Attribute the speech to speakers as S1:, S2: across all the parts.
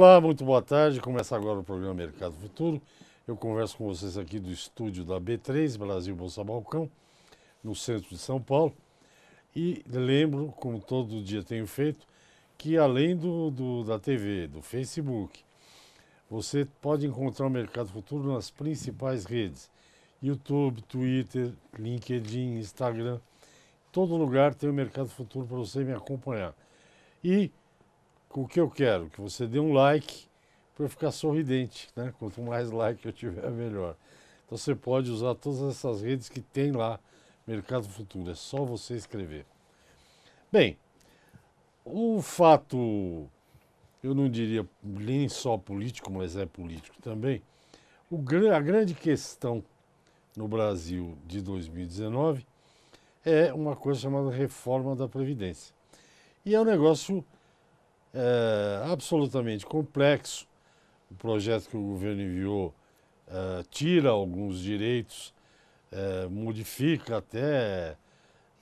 S1: Olá, muito boa tarde. Começa agora o programa Mercado Futuro. Eu converso com vocês aqui do estúdio da B3, Brasil Bolsa Balcão, no centro de São Paulo. E lembro, como todo dia tenho feito, que além do, do da TV, do Facebook, você pode encontrar o Mercado Futuro nas principais redes: YouTube, Twitter, LinkedIn, Instagram. Todo lugar tem o Mercado Futuro para você me acompanhar. E o que eu quero, que você dê um like para eu ficar sorridente, né? Quanto mais like eu tiver, melhor. Então você pode usar todas essas redes que tem lá, Mercado Futuro, é só você escrever. Bem, o fato, eu não diria nem só político, mas é político também, o, a grande questão no Brasil de 2019 é uma coisa chamada reforma da Previdência. E é um negócio é absolutamente complexo. O projeto que o governo enviou é, tira alguns direitos, é, modifica até,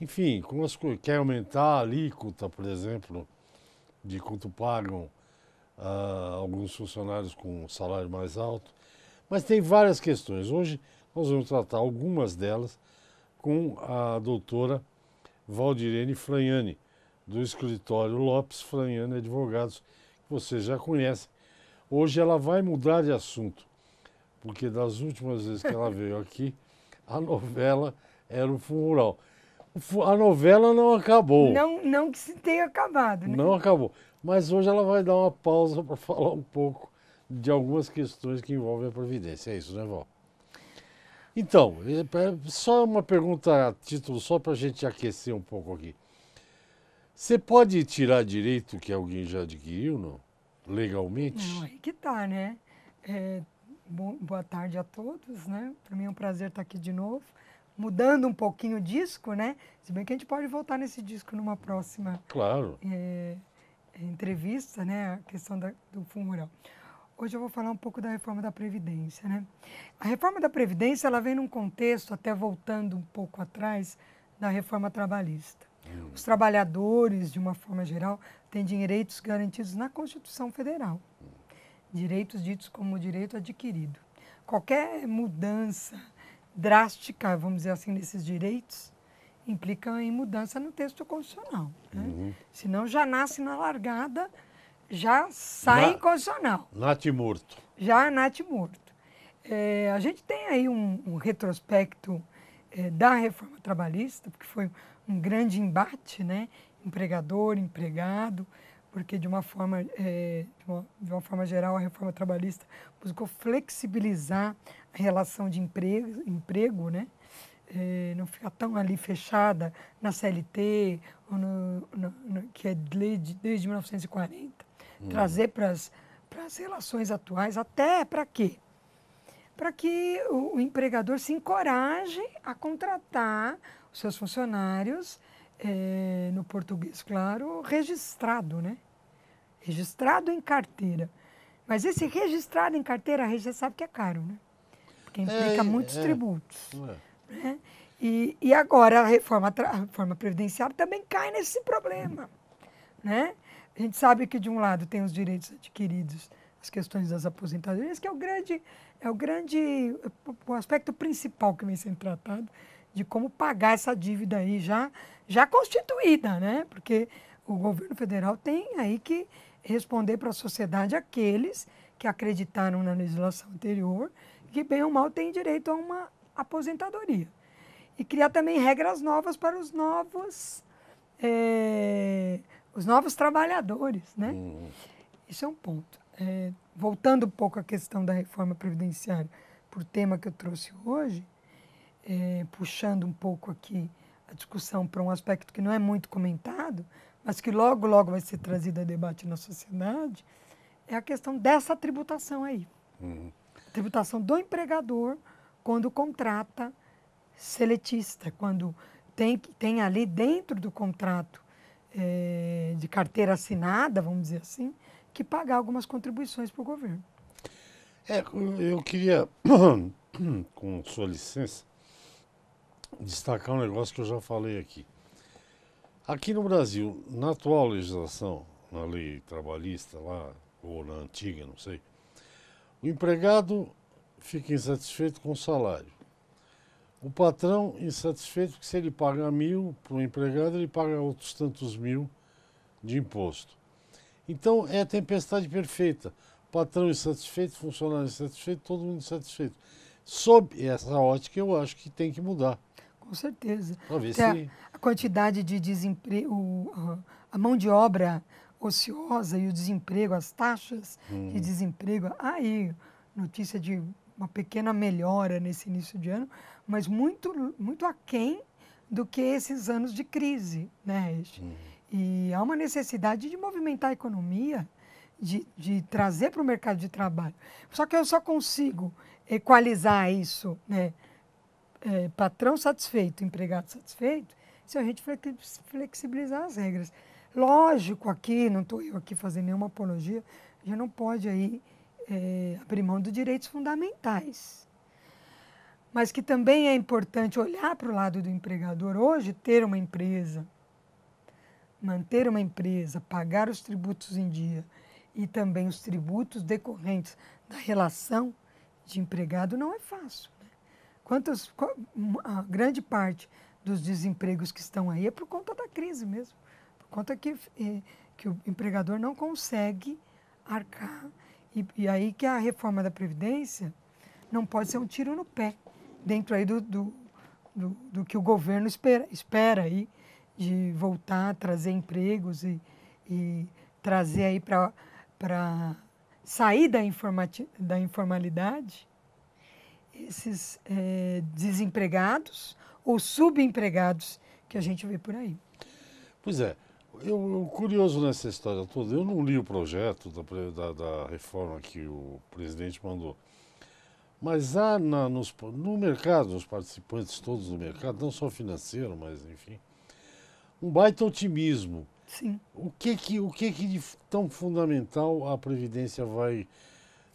S1: enfim, como as coisas, quer aumentar a alíquota, por exemplo, de quanto pagam é, alguns funcionários com um salário mais alto. Mas tem várias questões. Hoje nós vamos tratar algumas delas com a doutora Valdirene Franhani, do escritório Lopes Franhana Advogados, que você já conhece. Hoje ela vai mudar de assunto, porque das últimas vezes que ela veio aqui, a novela era o funeral. A novela não acabou.
S2: Não, não que se tenha acabado, né? Não
S1: acabou. Mas hoje ela vai dar uma pausa para falar um pouco de algumas questões que envolvem a Previdência. É isso, né, Val? Então, é, só uma pergunta a título, só para a gente aquecer um pouco aqui. Você pode tirar direito que alguém já adquiriu, não? Legalmente?
S2: Não, aí que tá, né? É, boa tarde a todos, né? Para mim é um prazer estar tá aqui de novo. Mudando um pouquinho o disco, né? Se bem que a gente pode voltar nesse disco numa próxima claro. É, é entrevista, né? A questão da, do fundo rural. Hoje eu vou falar um pouco da reforma da Previdência, né? A reforma da Previdência, ela vem num contexto, até voltando um pouco atrás, da reforma trabalhista. Os trabalhadores, de uma forma geral, têm direitos garantidos na Constituição Federal. Direitos ditos como direito adquirido. Qualquer mudança drástica, vamos dizer assim, desses direitos, implica em mudança no texto constitucional. Né? Uhum. Senão já nasce na largada, já sai na, inconstitucional.
S1: Nate morto.
S2: Já nate morto. É, a gente tem aí um, um retrospecto é, da reforma trabalhista, porque foi um grande embate, né? empregador, empregado, porque de uma forma é, de, uma, de, uma, forma geral a reforma trabalhista buscou flexibilizar a relação de emprego, emprego né? É, não ficar tão ali fechada na CLT ou no, no, no que é desde, desde 1940, hum. trazer para as relações atuais até para quê? Para que o, o empregador se encoraje a contratar seus funcionários, é, no português, claro, registrado, né? Registrado em carteira. Mas esse registrado em carteira, a gente sabe que é caro, né? Porque implica é, muitos é, é. tributos. É. Né? E, e agora a reforma, a reforma previdenciária também cai nesse problema, né? A gente sabe que de um lado tem os direitos adquiridos, as questões das aposentadorias, que é o grande, é o grande o aspecto principal que vem sendo tratado, de como pagar essa dívida aí já, já constituída, né? Porque o governo federal tem aí que responder para a sociedade aqueles que acreditaram na legislação anterior que bem ou mal têm direito a uma aposentadoria. E criar também regras novas para os novos, é, os novos trabalhadores, né? Hum. Isso é um ponto. É, voltando um pouco à questão da reforma previdenciária, por tema que eu trouxe hoje, eh, puxando um pouco aqui a discussão para um aspecto que não é muito comentado, mas que logo, logo vai ser trazido a debate na sociedade, é a questão dessa tributação aí. Uhum. Tributação do empregador quando contrata seletista, quando tem, tem ali dentro do contrato eh, de carteira assinada, vamos dizer assim, que pagar algumas contribuições para o governo.
S1: É, eu queria, com sua licença, destacar um negócio que eu já falei aqui. Aqui no Brasil, na atual legislação, na lei trabalhista lá, ou na antiga, não sei, o empregado fica insatisfeito com o salário. O patrão insatisfeito que se ele paga mil para o empregado, ele paga outros tantos mil de imposto. Então é a tempestade perfeita. Patrão insatisfeito, funcionário insatisfeito, todo mundo insatisfeito. Sob essa ótica, eu acho que tem que
S2: mudar. Com certeza. A, a, quantidade de desemprego, a mão de obra ociosa e o desemprego, as taxas hum. de desemprego. Aí, notícia de uma pequena melhora nesse início de ano, mas muito, muito aquém do que esses anos de crise, né, Hum. E há uma necessidade de movimentar a economia, de, de trazer para o mercado de trabalho. Só que eu só consigo equalizar isso, né? é, patrão satisfeito, empregado satisfeito, se a gente flexibilizar as regras. Lógico, aqui, não estou eu aqui fazendo nenhuma apologia, já não pode aí é, abrir mão dos direitos fundamentais. Mas que também é importante olhar para o lado do empregador hoje, ter uma empresa, manter uma empresa, pagar os tributos em dia e também os tributos decorrentes da relação de empregado não é fácil. Quantas, a grande parte dos desempregos que estão aí é por conta da crise mesmo, por conta que, eh, que o empregador não consegue arcar. E, e aí que a reforma da Previdência não pode ser um tiro no pé, dentro aí do, do, do, do que o governo espera, espera aí de voltar a trazer empregos e, e trazer aí para sair da, informati, da informalidade esses é, desempregados ou subempregados que a gente vê por aí.
S1: Pois é. Eu, curioso nessa história toda, eu não li o projeto da, da, da reforma que o presidente mandou. Mas há na, nos, no mercado, os participantes todos do mercado, não só financeiro, mas enfim, um baita otimismo. Sim. O que que, o que, que de tão fundamental a Previdência vai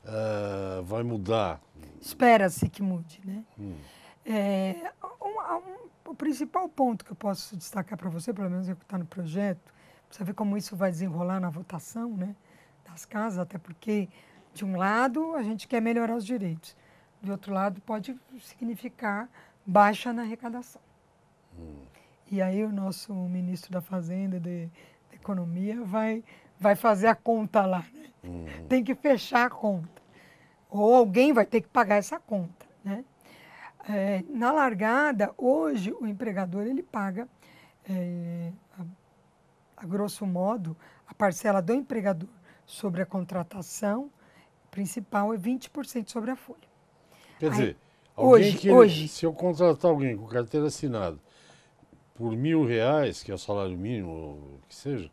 S1: uh, vai mudar?
S2: Espera-se que mude, né? Hum. É, um, um, o principal ponto que eu posso destacar para você, pelo menos é que está no projeto, precisa ver como isso vai desenrolar na votação né, das casas, até porque, de um lado, a gente quer melhorar os direitos, do outro lado, pode significar baixa na arrecadação. Hum. E aí o nosso ministro da Fazenda, de, de Economia, vai, vai fazer a conta lá, né? Uhum. Tem que fechar a conta. Ou alguém vai ter que pagar essa conta. Né? É, na largada, hoje o empregador ele paga, é, a, a grosso modo, a parcela do empregador sobre a contratação principal é 20% sobre a folha.
S1: Quer Aí, dizer, hoje, que, hoje, se eu contratar alguém com carteira assinada por mil reais, que é o salário mínimo, que seja,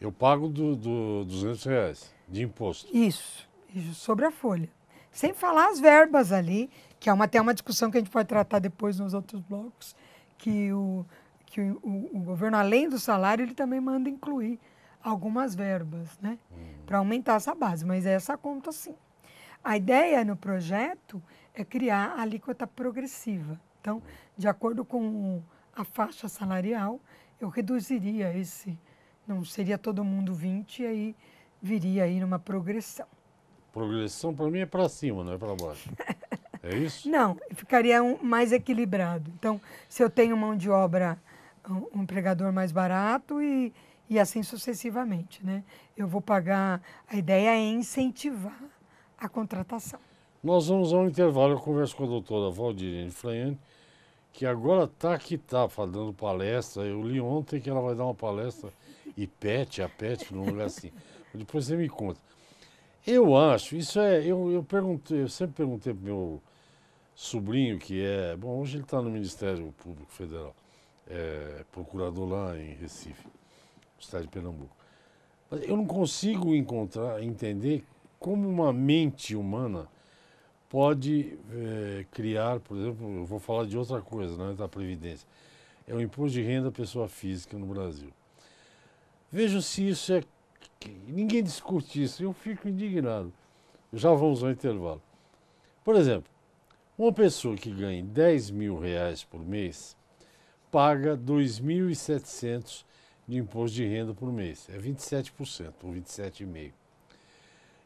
S1: eu pago do, do 200 reais. De imposto.
S2: Isso, isso, sobre a folha. Sem falar as verbas ali, que é uma, até uma discussão que a gente pode tratar depois nos outros blocos, que o, que o, o, o governo, além do salário, ele também manda incluir algumas verbas, né? Hum. Para aumentar essa base, mas é essa conta sim. A ideia no projeto é criar a alíquota progressiva. Então, de acordo com a faixa salarial, eu reduziria esse. Não seria todo mundo 20 e aí viria aí numa progressão.
S1: Progressão para mim é para cima, não é para baixo. É isso?
S2: Não, ficaria um, mais equilibrado. Então, se eu tenho mão de obra, um empregador mais barato e, e assim sucessivamente, né? Eu vou pagar. A ideia é incentivar a contratação.
S1: Nós vamos ao intervalo. Eu converso com a doutora Valdirene Fraiane, que agora está que está dando palestra. Eu li ontem que ela vai dar uma palestra e pet, a pet, num lugar assim. depois você me conta. Eu acho, isso é, eu, eu perguntei, eu sempre perguntei para meu sobrinho, que é, bom, hoje ele está no Ministério Público Federal, é, procurador lá em Recife, no estado de Pernambuco. Mas eu não consigo encontrar, entender como uma mente humana pode é, criar, por exemplo, eu vou falar de outra coisa, né, da Previdência. É o imposto de renda à pessoa física no Brasil. Vejo se isso é que ninguém discute isso, eu fico indignado. Já vamos ao intervalo. Por exemplo, uma pessoa que ganha 10 mil reais por mês paga 2.700 de imposto de renda por mês, é 27% ou 27,5%.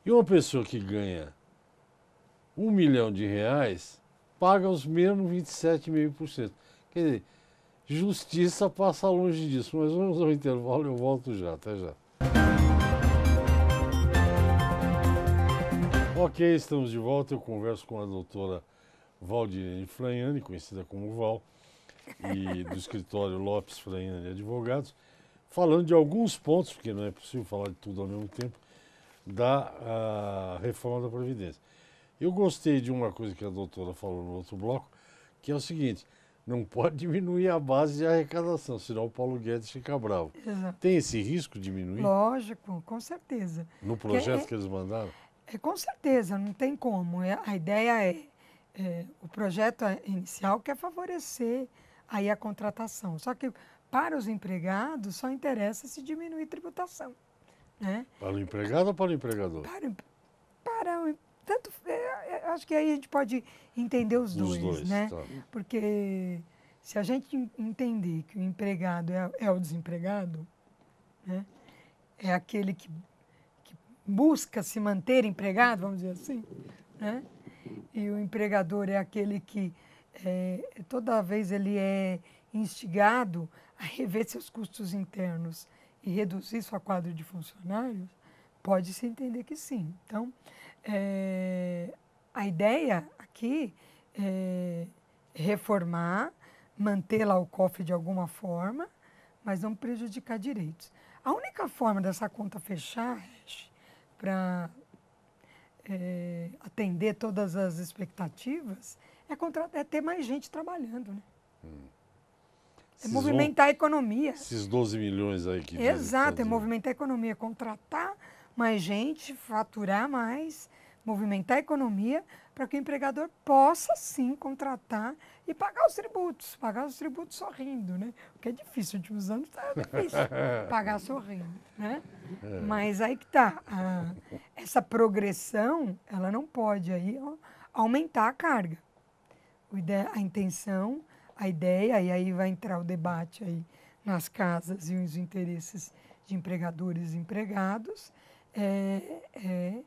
S1: E uma pessoa que ganha 1 milhão de reais paga os mesmos 27,5%. Quer dizer, justiça passa longe disso, mas vamos ao intervalo, eu volto já, até já. Ok, estamos de volta. Eu converso com a doutora Valdirene Fraiani, conhecida como Val, e do escritório Lopes Fraiani Advogados, falando de alguns pontos, porque não é possível falar de tudo ao mesmo tempo, da ah, reforma da Previdência. Eu gostei de uma coisa que a doutora falou no outro bloco, que é o seguinte: não pode diminuir a base de arrecadação, senão o Paulo Guedes fica bravo. Exato. Tem esse risco de diminuir?
S2: Lógico, com certeza. No projeto é, que eles mandaram? É, com certeza, não tem como. É, a ideia é, é, o projeto inicial quer favorecer aí a contratação. Só que para os empregados só interessa se diminuir tributação. Né?
S1: Para o empregado ou para o empregador? Para,
S2: para o tanto é, é, acho que aí a gente pode entender os, os dois, dois, né? Tá. Porque se a gente entender que o empregado é, é o desempregado, né? É aquele que busca se manter empregado, vamos dizer assim, né? e o empregador é aquele que é, toda vez ele é instigado a rever seus custos internos e reduzir sua quadra de funcionários, pode-se entender que sim. Então, é, a ideia aqui é reformar, manter lá o cofre de alguma forma, mas não prejudicar direitos. A única forma dessa conta fechar, Hesh, para é, atender todas as expectativas é, contratar, é ter mais gente trabalhando, né? Hum. É movimentar a economia. Esses
S1: 12 milhões aí que... Tá Exato, é
S2: movimentar a economia, contratar mais gente, faturar mais, movimentar a economia para que o empregador possa sim contratar e pagar os tributos, pagar os tributos sorrindo, né? O que é difícil, nos últimos anos está difícil pagar sorrindo, né? Mas aí que está, essa progressão, ela não pode aí aumentar a carga. a intenção, a ideia, e aí vai entrar o debate aí nas casas e os interesses de empregadores e empregados, é, é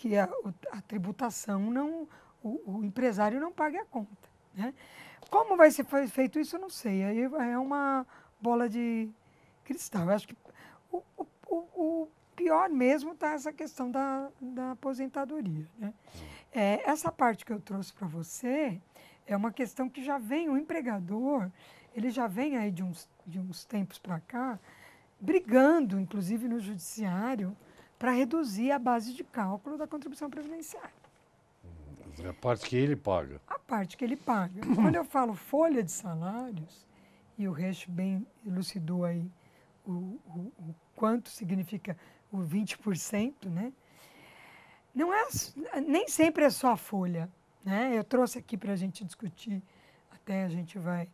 S2: que a, a tributação não, o, o, empresário não pague a conta. Né? Como vai ser feito isso, eu não sei. Aí é uma bola de cristal. Eu acho que o, o, o pior mesmo está essa questão da, da aposentadoria. Né? É, essa parte que eu trouxe para você é uma questão que já vem, o empregador, ele já vem aí de uns, de uns tempos para cá, brigando, inclusive no judiciário, para reduzir a base de cálculo da contribuição previdenciária. A parte que ele paga. A parte que ele paga. Quando eu falo folha de salários, e o Reich bem elucidou aí o, o, o quanto significa o 20%, né? Não é, nem sempre é só a folha. Né? Eu trouxe aqui para a gente discutir, até a gente vai,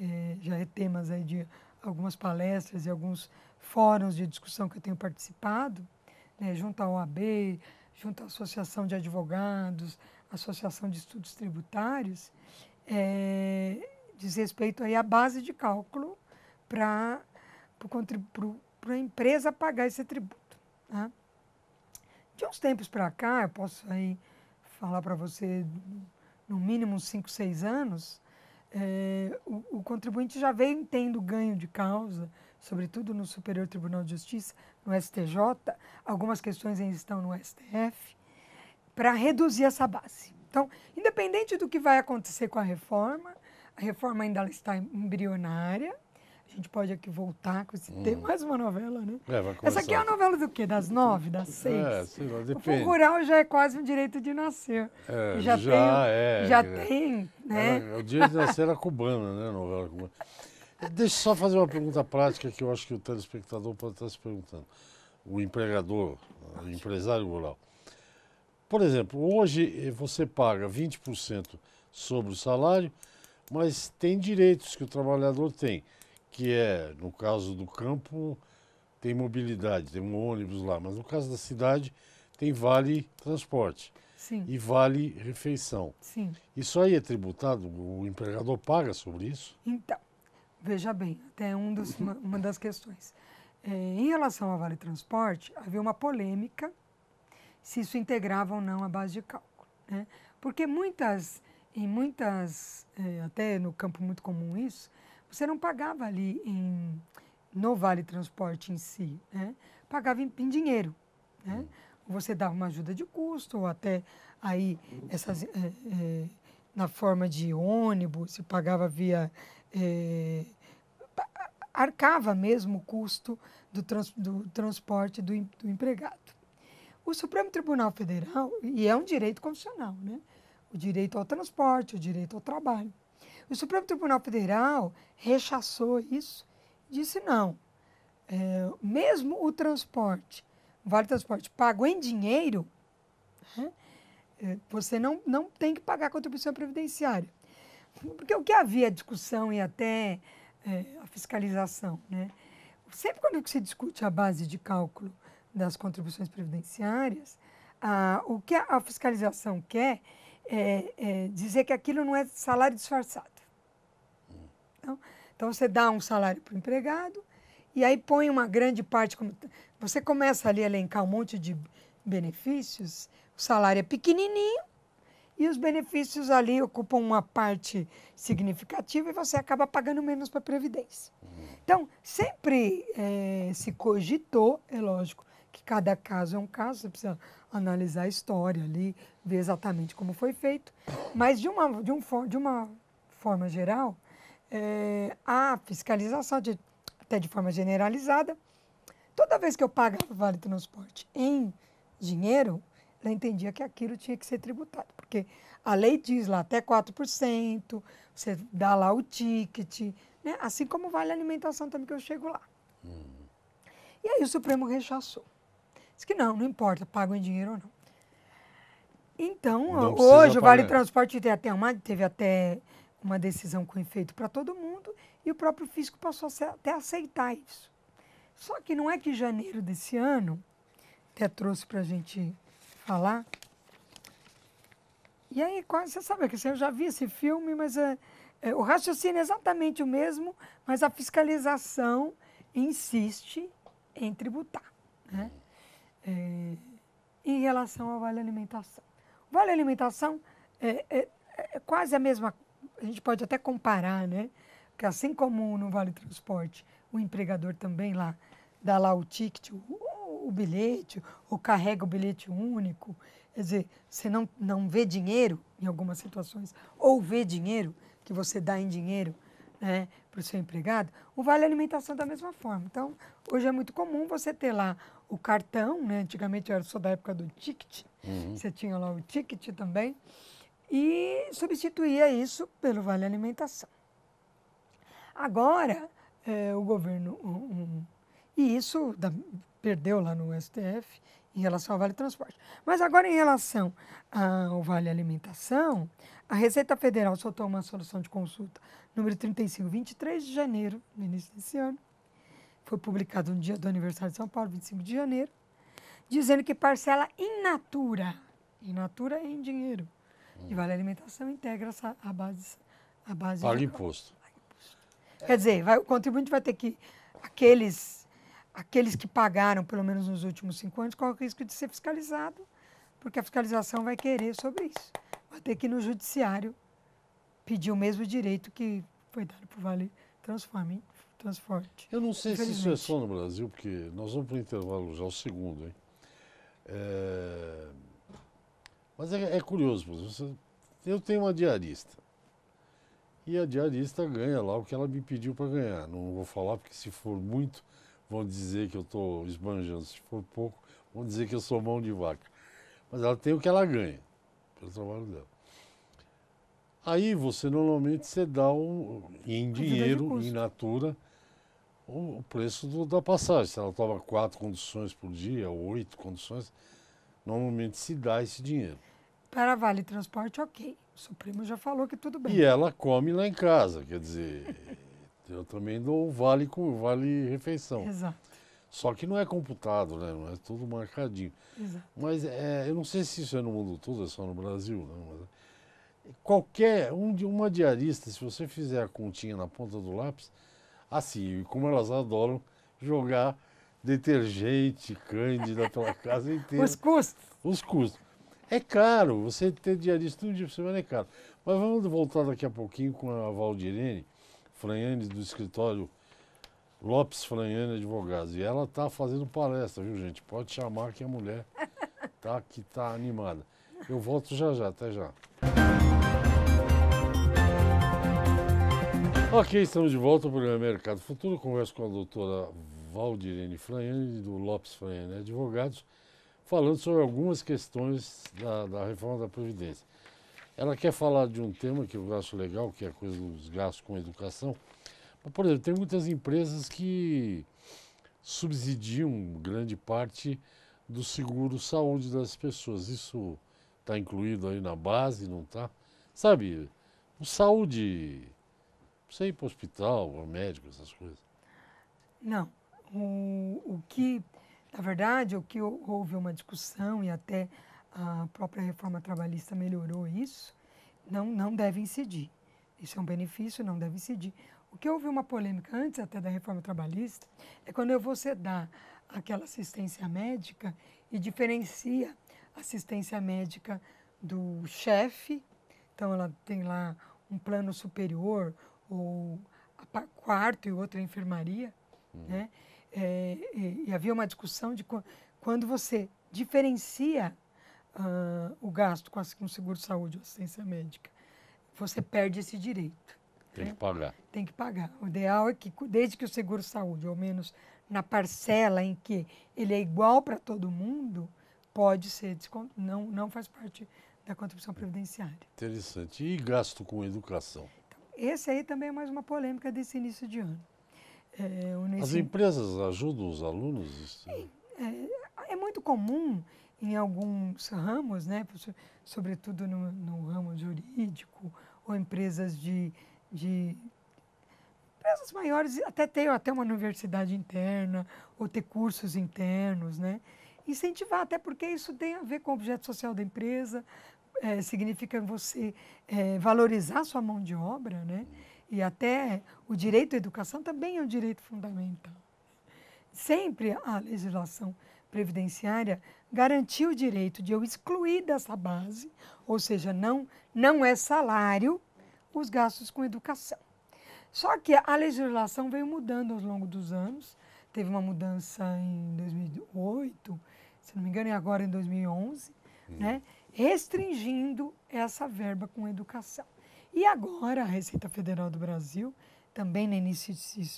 S2: eh, já é temas aí de algumas palestras e alguns fóruns de discussão que eu tenho participado, né, junto à OAB, junto à Associação de Advogados, Associação de Estudos Tributários, é, diz respeito aí à base de cálculo para a empresa pagar esse tributo. Né? De uns tempos para cá, eu posso aí falar para você, no mínimo 5, 6 anos, é, o, o, contribuinte já vem tendo ganho de causa sobretudo no Superior Tribunal de Justiça, no STJ, algumas questões ainda estão no STF, para reduzir essa base. Então, independente do que vai acontecer com a reforma, a reforma ainda está embrionária. A gente pode aqui voltar com esse hum. tema. Mais uma novela, né?
S1: É, Essa aqui é a
S2: novela do quê? Das nove, das é, seis? É,
S1: sim, o fundo
S2: rural já é quase um direito de nascer. É, já, já, tem, é. Já tem, né? Era, o dia de nascer
S1: era cubana, né? A novela cubana. Deixa eu só fazer uma pergunta prática que eu acho que o telespectador pode estar se perguntando. O empregador, o empresário rural. Por exemplo, hoje eh, você paga 20% sobre o salário, mas tem direitos que o trabalhador tem, que é, no caso do campo, tem mobilidade, tem um ônibus lá, mas no caso da cidade, tem vale transporte. Sim. e vale refeição. Sim. Isso aí é tributado? O empregador paga sobre isso?
S2: Então, Veja bem, até é um dos, uma, uma, das questões. É, em relação ao Vale Transporte, havia uma polêmica se isso integrava ou não a base de cálculo. Né? Porque muitas, em muitas, é, até no campo muito comum isso, você não pagava ali em, no Vale Transporte em si, né? pagava em, em dinheiro. Né? Hum. Você dava uma ajuda de custo, ou até aí essas, é, é na forma de ônibus, se pagava via é, arcava mesmo o custo do, trans, do transporte do, do, empregado. O Supremo Tribunal Federal, e é um direito constitucional, né? o direito ao transporte, o direito ao trabalho. O Supremo Tribunal Federal rechaçou isso, disse não. É, mesmo o transporte, vale transporte pago em dinheiro, né? É, você não, não tem que pagar a contribuição previdenciária. Porque o que havia a discussão e até é, a fiscalização, né? Sempre quando se discute a base de cálculo das contribuições previdenciárias, a, o que a fiscalização quer é, é, dizer que aquilo não é salário disfarçado. Então, então você dá um salário para o empregado e aí põe uma grande parte. Você começa ali a elencar um monte de benefícios, o salário é pequenininho, e os benefícios ali ocupam uma parte significativa e você acaba pagando menos para a Previdência. Uhum. Então, sempre é, se cogitou, é lógico, que cada caso é um caso, você precisa analisar a história ali, ver exatamente como foi feito, mas de uma, de um, de uma forma geral, é, a fiscalização, de, até de forma generalizada, toda vez que eu pagava o Vale Transporte em dinheiro, ela né, entendia que aquilo tinha que ser tributado, porque a lei diz lá até 4%, você dá lá o ticket, né? assim como vale a alimentação também, que eu chego lá. Hum. E aí o Supremo rechaçou. Diz que não, não importa, pagam em dinheiro ou não. Então, não hoje o Vale Transporte teve até, uma, teve até uma decisão com efeito para todo mundo e o próprio fisco passou a até aceitar isso. Só que não é que janeiro desse ano, até trouxe para a gente falar. Tá e aí, quase, você sabe que assim, eu já vi esse filme, mas é, é, o raciocínio é exatamente o mesmo, mas a fiscalização insiste em tributar, né? É, em relação ao vale alimentação. O vale alimentação é, é, é quase a mesma, a gente pode até comparar, né? Porque assim como no vale transporte, o empregador também lá dá lá o ticket, o, o bilhete, ou carrega o bilhete único. Quer dizer, você não, não vê dinheiro em algumas situações, ou vê dinheiro, que você dá em dinheiro né, para o seu empregado, o vale alimentação da mesma forma. Então, hoje é muito comum você ter lá o cartão, né? antigamente eu era só da época do ticket, uhum. você tinha lá o ticket também, e substituía isso pelo vale alimentação. Agora, é, o governo, um, e isso da, perdeu lá no STF em relação ao Vale Transporte. Mas agora, em relação ao Vale Alimentação, a Receita Federal soltou uma solução de consulta número 35, 23 de janeiro, no início desse ano. Foi publicado no dia do aniversário de São Paulo, 25 de janeiro, dizendo que parcela in natura, in natura é em dinheiro, de Vale Alimentação integra essa, a base. A base Paga imposto. Quer dizer, vai, o contribuinte vai ter que. Aqueles aqueles que pagaram, pelo menos nos últimos cinco anos, correm é o risco de ser fiscalizado, porque a fiscalização vai querer sobre isso. Vai ter que ir no judiciário pedir o mesmo direito que foi dado para o Vale Transforme, Transporte. Eu não sei se isso é
S1: só no Brasil, porque nós vamos para o intervalo já, o segundo, hein? É... Mas é, é curioso, você... eu tenho uma diarista. E a diarista ganha lá o que ela me pediu para ganhar. Não vou falar, porque se for muito, vão dizer que eu estou esbanjando, se for pouco, vão dizer que eu sou mão de vaca. Mas ela tem o que ela ganha pelo trabalho dela. Aí você normalmente você dá em dinheiro, em natura, o, o preço do, da passagem. Se ela toma quatro condições por dia, oito condições, normalmente se dá esse dinheiro.
S2: Para Vale Transporte, ok. O seu primo já falou que tudo bem. E ela
S1: come lá em casa, quer dizer. Eu também dou vale, vale refeição. Exato. Só que não é computado, né? Não é tudo marcadinho. Exato. Mas é, eu não sei se isso é no mundo todo, é só no Brasil. Não, né? é, qualquer, um, uma diarista, se você fizer a continha na ponta do lápis, assim, como elas adoram jogar detergente, cândida pela casa inteira. Os custos. Os custos. É caro, você ter diarista um dia por semana é caro. Mas vamos voltar daqui a pouquinho com a Valdirene. Franhane do escritório Lopes Franhane Advogados. E ela está fazendo palestra, viu, gente? Pode chamar que a mulher tá que está animada. Eu volto já já, até já. Ok, estamos de volta ao programa Mercado Futuro. Converso com a doutora Valdirene Franhane, do Lopes Franhane Advogados, falando sobre algumas questões da, da reforma da Previdência. Ela quer falar de um tema que eu acho legal, que é a coisa dos gastos com educação. Mas, por exemplo, tem muitas empresas que subsidiam grande parte do seguro saúde das pessoas. Isso está incluído aí na base, não está? Sabe, o saúde, você ir para o hospital, para médico, essas coisas.
S2: Não. O, o que, na verdade, o que houve uma discussão e até a própria reforma trabalhista melhorou isso, não, não deve incidir. Isso é um benefício, não deve incidir. O que houve uma polêmica antes até da reforma trabalhista é quando você dá aquela assistência médica e diferencia assistência médica do chefe, então ela tem lá um plano superior ou quarto e outra enfermaria, uhum. né? É, e, e havia uma discussão de quando você diferencia uh, o gasto com, a, com seguro-saúde ou assistência médica, você perde esse direito. Tem né? que pagar. Tem que pagar. O ideal é que, desde que o seguro-saúde, ao menos na parcela em que ele é igual para todo mundo, pode ser desconto, não, não faz parte da contribuição previdenciária.
S1: Interessante. E gasto com educação? Então,
S2: esse aí também é mais uma polêmica desse início de ano. É, As
S1: empresas ajudam os alunos? Sim.
S2: É, é muito comum em alguns ramos, né, sobretudo no, no ramo jurídico, ou empresas de, de empresas maiores até ter até uma universidade interna ou ter cursos internos, né? Incentivar, até porque isso tem a ver com o objeto social da empresa, é, significa você é, valorizar sua mão de obra, né? E até o direito à educação também é um direito fundamental. Sempre a legislação previdenciária garantir o direito de eu excluir dessa base, ou seja, não, não é salário, os gastos com educação. Só que a legislação veio mudando ao longo dos anos. Teve uma mudança em 2008, se não me engano, e agora em 2011, hum. né? restringindo essa verba com educação. E agora a Receita Federal do Brasil, também no início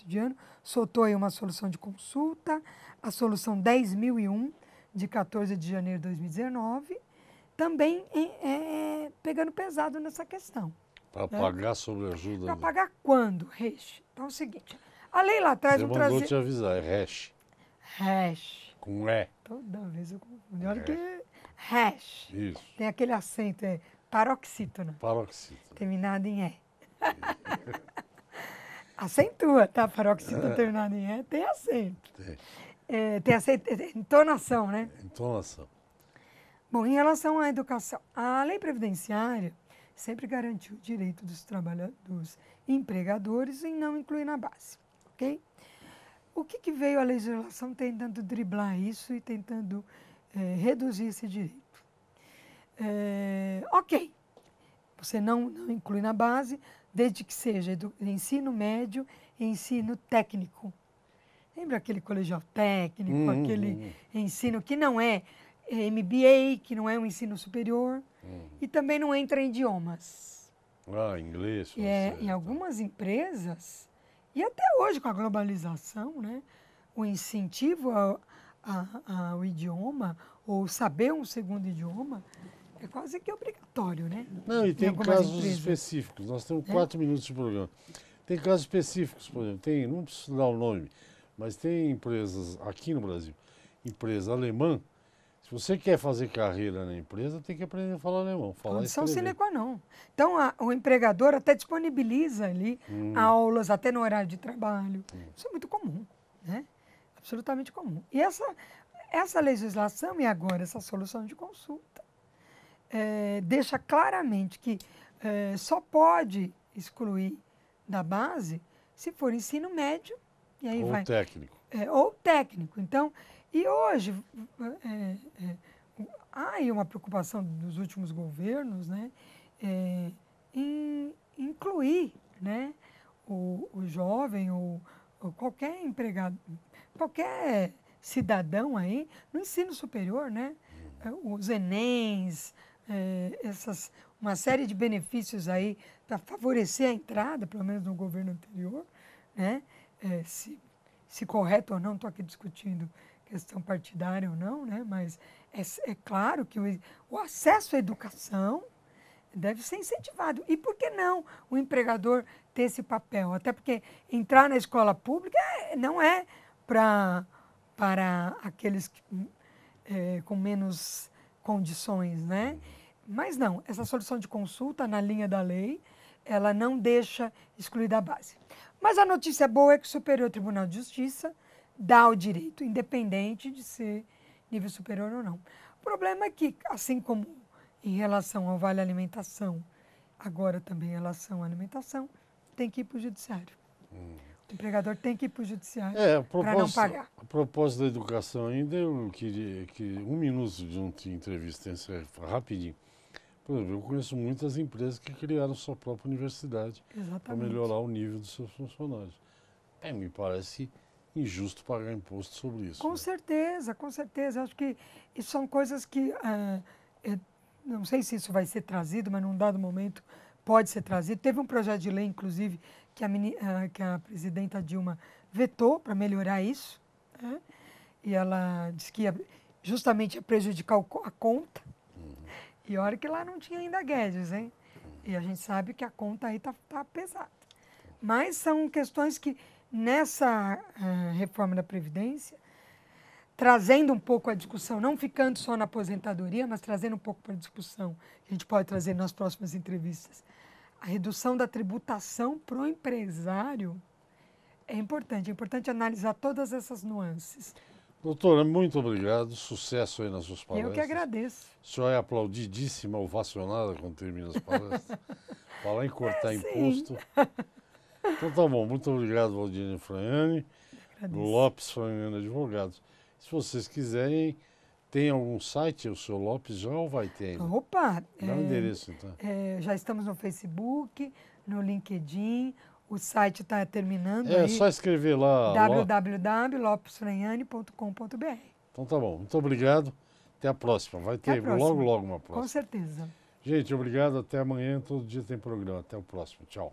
S2: de ano, soltou aí uma solução de consulta, a solução 10.001, de 14 de janeiro de 2019, também é, é, pegando pesado nessa questão. Para né? pagar
S1: sobre ajuda. Para né?
S2: pagar quando, Reche? Então é o seguinte, a lei lá atrás... Você mandou trazer... te
S1: avisar, é Reche.
S2: Reche. Com E. Toda vez eu confundo. Olha é. que... Reche. Isso. Tem aquele acento, é paroxítona. Paroxítona. Terminado em E. Acentua, tá? Paroxítona é. terminada em E tem acento. Tem é, essa é, entonação, né?
S1: Entonação.
S2: Bom, em relação à educação, a lei previdenciária sempre garantiu o direito dos trabalhadores empregadores em não incluir na base, ok? O que, que veio a legislação tentando driblar isso e tentando é, reduzir esse direito? É, ok, você não, não inclui na base, desde que seja ensino médio e ensino técnico. Lembra aquele colegial técnico, uhum. aquele ensino que não é, é MBA, que não é um ensino superior, uhum. e também não entra em idiomas.
S1: Ah, inglês. É,
S2: em tá. algumas empresas, e até hoje com a globalização, né, o incentivo ao, ao idioma, ou saber um segundo idioma, é quase que obrigatório, né? Não, e tem casos empresas. específicos.
S1: Nós temos é? quatro minutos de programa. Tem casos específicos, por exemplo, tem, não preciso dar o nome, mas tem empresas aqui no Brasil, empresa alemã. Se você quer fazer carreira na empresa, tem que aprender a falar alemão. Falar Condição sine
S2: qua non. Então, a, o empregador até disponibiliza ali hum. aulas, até no horário de trabalho. Hum. Isso é muito comum, né? Absolutamente comum. E essa, essa legislação e agora essa solução de consulta é, deixa claramente que é, só pode excluir da base se for ensino médio e aí ou vai. técnico. É, ou técnico. Então, e hoje, é, é, há aí uma preocupação dos últimos governos né, é, em incluir né, o, o jovem, ou qualquer empregado, qualquer cidadão aí no ensino superior, né? É, os Enems, é, essas, uma série de benefícios aí para favorecer a entrada, pelo menos no governo anterior, né? é, se, se correto ou não, estou aqui discutindo questão partidária ou não, né? mas é, é claro que o, o acesso à educação deve ser incentivado. E por que não o empregador ter esse papel? Até porque entrar na escola pública é, não é pra, para aqueles que, é, com menos condições, né? Mas não, essa solução de consulta na linha da lei, ela não deixa excluída a base. Mas a notícia boa é que o Superior Tribunal de Justiça dá o direito, independente de ser nível superior ou não. O problema é que, assim como em relação ao Vale Alimentação, agora também em relação à alimentação, tem que ir para o judiciário. Hum. O empregador tem que ir para o judiciário é, para não pagar.
S1: A propósito da educação ainda, eu queria que um minuto de entrevista, rapidinho. Eu conheço muitas empresas que criaram sua própria universidade para melhorar o nível dos seus funcionários. É, me parece injusto pagar imposto sobre isso. Com
S2: né? certeza, com certeza. Acho que isso são coisas que. Ah, não sei se isso vai ser trazido, mas num dado momento pode ser trazido. Teve um projeto de lei, inclusive, que a, mini, ah, que a presidenta Dilma vetou para melhorar isso. Né? E ela disse que ia, justamente ia prejudicar a conta pior é que lá não tinha ainda Guedes, hein? E a gente sabe que a conta aí está tá pesada. Mas são questões que, nessa uh, reforma da Previdência, trazendo um pouco a discussão, não ficando só na aposentadoria, mas trazendo um pouco para a discussão, que a gente pode trazer nas próximas entrevistas, a redução da tributação para o empresário é importante. É importante analisar todas essas nuances. Doutora,
S1: muito obrigado. Sucesso aí nas suas palestras. Eu que
S2: agradeço.
S1: A senhora é aplaudidíssima, ovacionada quando termina as palestras. Falar em cortar é, imposto. Então tá bom. Muito obrigado, Valdine Fraiane. Lopes Fraiane Advogados. Se vocês quiserem, tem algum site, o seu Lopes já ou vai ter ainda?
S2: Opa! Dá o é, um endereço, então. É, já estamos no Facebook, no LinkedIn. O site está terminando. É aí, só
S1: escrever lá.
S2: www.lopesfranhani.com.br.
S1: Então tá bom. Muito obrigado. Até a próxima. Vai ter próxima. logo, logo uma próxima. Com
S2: certeza.
S1: Gente, obrigado. Até amanhã. Todo dia tem programa. Até o próximo. Tchau.